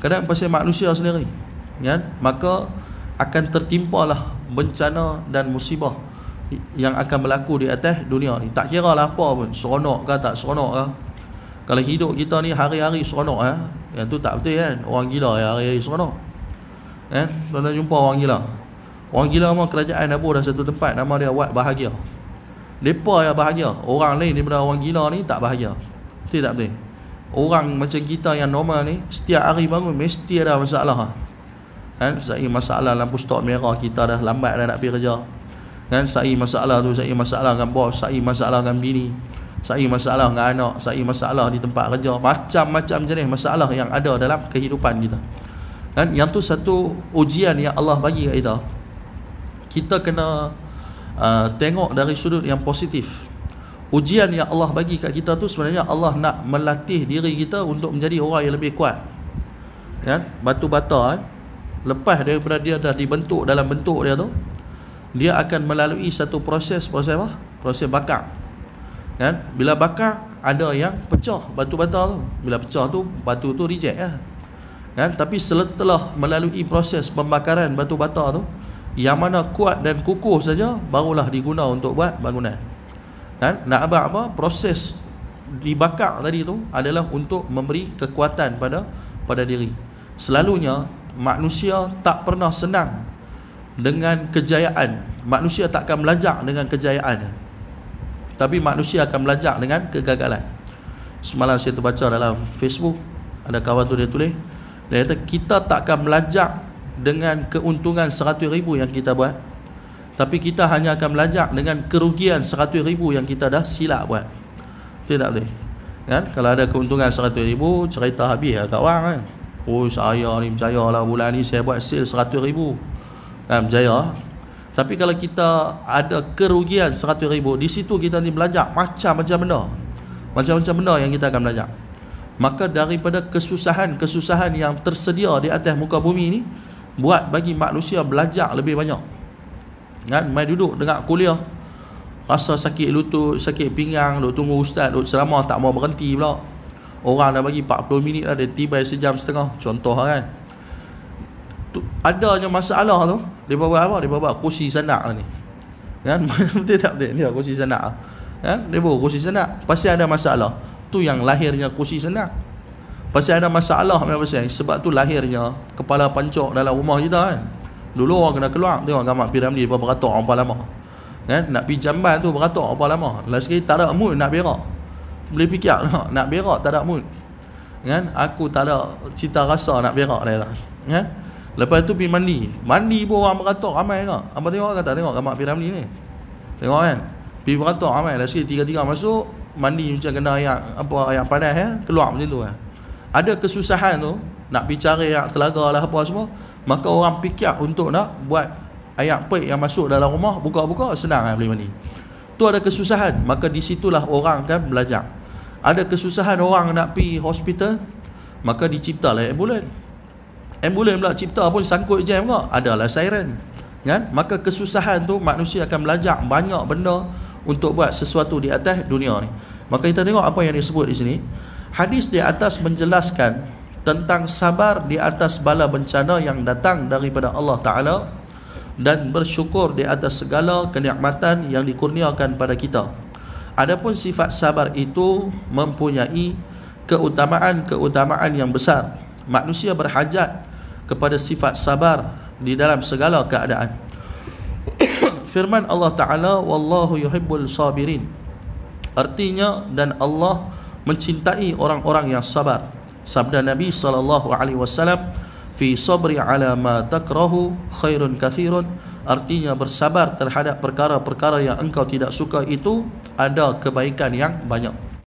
kadang pasal manusia sendiri kan maka akan tertimpalah bencana dan musibah yang akan berlaku di atas dunia ni tak kira lah apa pun seronok ke tak seronok ke kalau hidup kita ni hari-hari seronok eh yang tu tak betul kan orang gila ya hari-hari seronok eh tuan-tuan jumpa orang gila orang gila mah kerajaan Abu dah satu tempat nama dia Wat bahagia depa yang bahagia orang lain daripada orang gila ni tak bahagia betul tak betul Orang macam kita yang normal ni Setiap hari bangun mesti ada masalah Kan? Saya masalah lampu stok merah kita dah lambat dah nak pergi kerja Kan? Saya masalah tu, saya masalah dengan bos, saya masalah dengan bini Saya masalah dengan anak, saya masalah di tempat kerja Macam-macam jenis masalah yang ada dalam kehidupan kita Kan? Yang tu satu ujian yang Allah bagi kat kita Kita kena uh, tengok dari sudut yang positif Ujian yang Allah bagi kat kita tu sebenarnya Allah nak melatih diri kita untuk menjadi orang yang lebih kuat. Ya, batu bata eh. lepas daripada dia dah dibentuk dalam bentuk dia tu, dia akan melalui satu proses proses apa? Proses bakar. Kan? Bila bakar ada yang pecah batu bata tu. Bila pecah tu batu tu reject lah. Kan? Tapi setelah melalui proses pembakaran batu bata tu, yang mana kuat dan kukuh saja barulah digunakan untuk buat bangunan. Dan nak apa apa proses dibakar tadi tu adalah untuk memberi kekuatan pada pada diri. Selalunya manusia tak pernah senang dengan kejayaan. Manusia tak akan belajar dengan kejayaan. Tapi manusia akan belajar dengan kegagalan. Semalam saya terbaca dalam Facebook ada kawan tu dia tulis dia kata kita tak akan belajar dengan keuntungan 100 ribu yang kita buat tapi kita hanya akan belajar dengan kerugian 100 ribu yang kita dah silap buat Kita tak boleh kan? Kalau ada keuntungan 100 ribu Cerita habis lah kat orang kan Oh saya ni berjaya lah bulan ni saya buat sale 100 ribu kan? Berjaya Tapi kalau kita ada kerugian 100 ribu Di situ kita ni belajar macam-macam benda Macam-macam benda yang kita akan belajar Maka daripada kesusahan-kesusahan yang tersedia di atas muka bumi ni Buat bagi manusia belajar lebih banyak kan mai duduk dengar kuliah rasa sakit lutut sakit pinggang duk tunggu ustaz duk ceramah tak mau berhenti pula orang dah bagi 40 minit lah dia tiba sejam setengah contoh lah kan tu, adanya masalah tu dia buat apa dia buat kursi sanak ni kan betul tak betul dia kursi sanak lah. kan dia buat kursi sanak pasti ada masalah tu yang lahirnya kursi sanak pasti ada masalah macam sebab tu lahirnya kepala pancok dalam rumah kita kan Dulu orang kena keluar tengok gambar piramid berapa beratur orang lama. Kan? Nak pergi jamban tu beratur orang lama. Lepas sekali tak ada mood nak berak. Boleh fikir nak, nak berak tak ada mood. Kan? Aku tak ada cita rasa nak berak dah lah. Kan? Lepas tu pergi mandi. Mandi pun orang beratur ramai kan? Apa tengok kata tengok gambar piramid ni. Tengok kan? Pergi beratur ramai. Lepas sekali tiga-tiga masuk. Mandi macam kena yang apa yang panas ya? Keluar macam tu kan? Ada kesusahan tu. Nak bicara yang telaga lah apa semua maka orang pikir untuk nak buat ayat pek yang masuk dalam rumah buka-buka senang boleh mandi tu ada kesusahan maka di situlah orang kan belajar ada kesusahan orang nak pi hospital maka diciptalah ambulans ambulans pula cipta pun sangkut jam kok adalah siren kan maka kesusahan tu manusia akan belajar banyak benda untuk buat sesuatu di atas dunia ni maka kita tengok apa yang disebut di sini hadis di atas menjelaskan tentang sabar di atas bala bencana yang datang daripada Allah Ta'ala dan bersyukur di atas segala kenikmatan yang dikurniakan pada kita. Adapun sifat sabar itu mempunyai keutamaan-keutamaan yang besar. Manusia berhajat kepada sifat sabar di dalam segala keadaan. Firman Allah Ta'ala Wallahu yuhibbul sabirin Artinya dan Allah mencintai orang-orang yang sabar sabda Nabi sallallahu alaihi wasallam fi sabri ala ma takrahu khairun kathirun artinya bersabar terhadap perkara-perkara yang engkau tidak suka itu ada kebaikan yang banyak